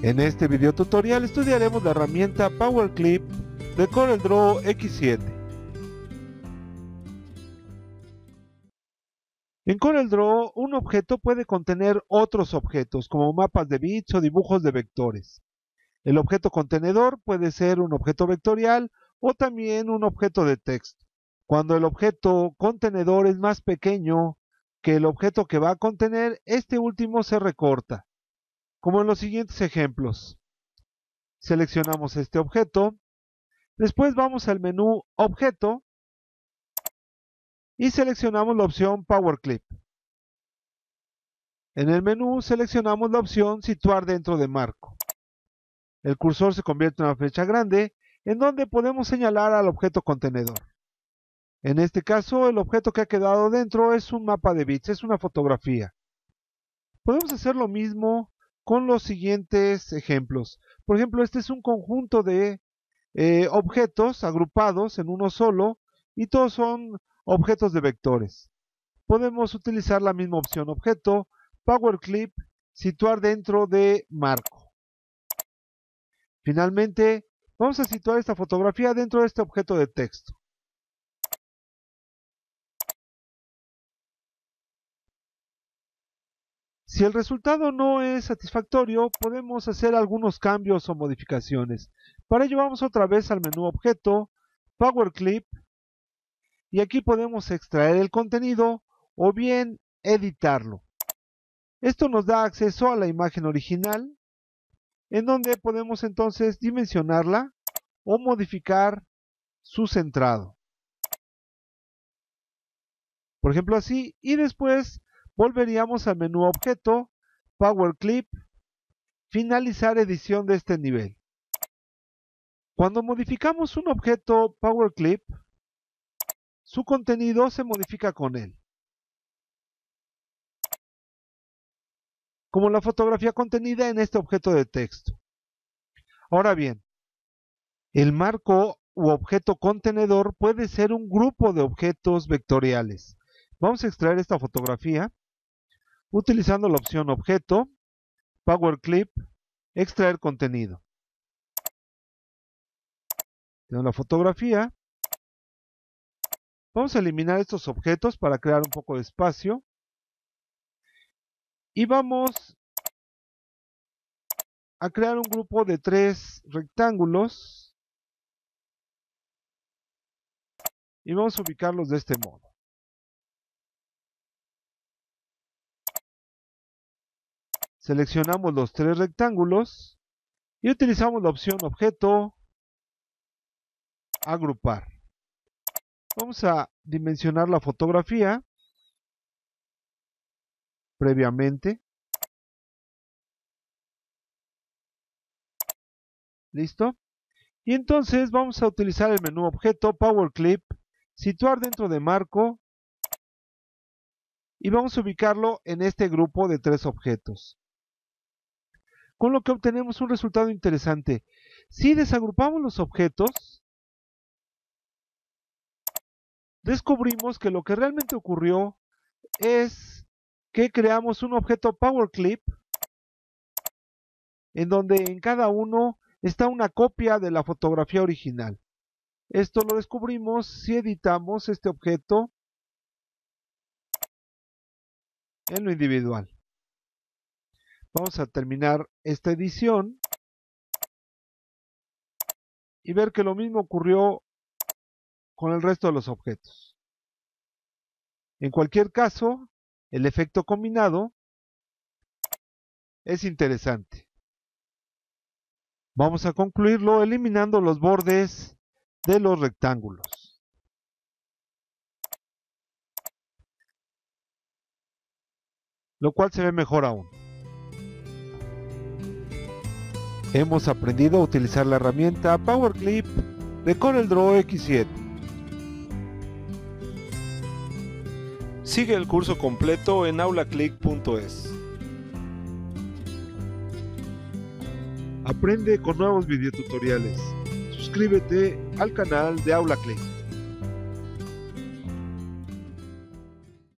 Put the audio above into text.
En este video tutorial estudiaremos la herramienta Power Clip de CorelDRAW X7. En CorelDRAW, un objeto puede contener otros objetos, como mapas de bits o dibujos de vectores. El objeto contenedor puede ser un objeto vectorial o también un objeto de texto. Cuando el objeto contenedor es más pequeño que el objeto que va a contener, este último se recorta como en los siguientes ejemplos. Seleccionamos este objeto, después vamos al menú Objeto y seleccionamos la opción Power Clip. En el menú seleccionamos la opción Situar dentro de marco. El cursor se convierte en una flecha grande en donde podemos señalar al objeto contenedor. En este caso, el objeto que ha quedado dentro es un mapa de bits, es una fotografía. Podemos hacer lo mismo con los siguientes ejemplos. Por ejemplo, este es un conjunto de eh, objetos agrupados en uno solo y todos son objetos de vectores. Podemos utilizar la misma opción objeto, power clip, situar dentro de marco. Finalmente, vamos a situar esta fotografía dentro de este objeto de texto. Si el resultado no es satisfactorio, podemos hacer algunos cambios o modificaciones. Para ello vamos otra vez al menú Objeto, Power Clip, y aquí podemos extraer el contenido o bien editarlo. Esto nos da acceso a la imagen original, en donde podemos entonces dimensionarla o modificar su centrado. Por ejemplo así, y después volveríamos al menú Objeto, Power Clip, Finalizar edición de este nivel. Cuando modificamos un objeto Power Clip, su contenido se modifica con él. como la fotografía contenida en este objeto de texto. Ahora bien, el marco u objeto contenedor puede ser un grupo de objetos vectoriales. Vamos a extraer esta fotografía utilizando la opción Objeto, Power Clip, Extraer contenido. Tenemos la fotografía. Vamos a eliminar estos objetos para crear un poco de espacio. Y vamos a crear un grupo de tres rectángulos. Y vamos a ubicarlos de este modo. Seleccionamos los tres rectángulos y utilizamos la opción objeto, agrupar. Vamos a dimensionar la fotografía previamente. ¿Listo? Y entonces vamos a utilizar el menú objeto, Power Clip, situar dentro de marco y vamos a ubicarlo en este grupo de tres objetos con lo que obtenemos un resultado interesante. Si desagrupamos los objetos, descubrimos que lo que realmente ocurrió es que creamos un objeto PowerClip en donde en cada uno está una copia de la fotografía original. Esto lo descubrimos si editamos este objeto en lo individual. Vamos a terminar esta edición y ver que lo mismo ocurrió con el resto de los objetos. En cualquier caso, el efecto combinado es interesante. Vamos a concluirlo eliminando los bordes de los rectángulos. Lo cual se ve mejor aún. Hemos aprendido a utilizar la herramienta PowerClip de CorelDRAW X7. Sigue el curso completo en aulaclick.es. Aprende con nuevos videotutoriales. Suscríbete al canal de AulaClick.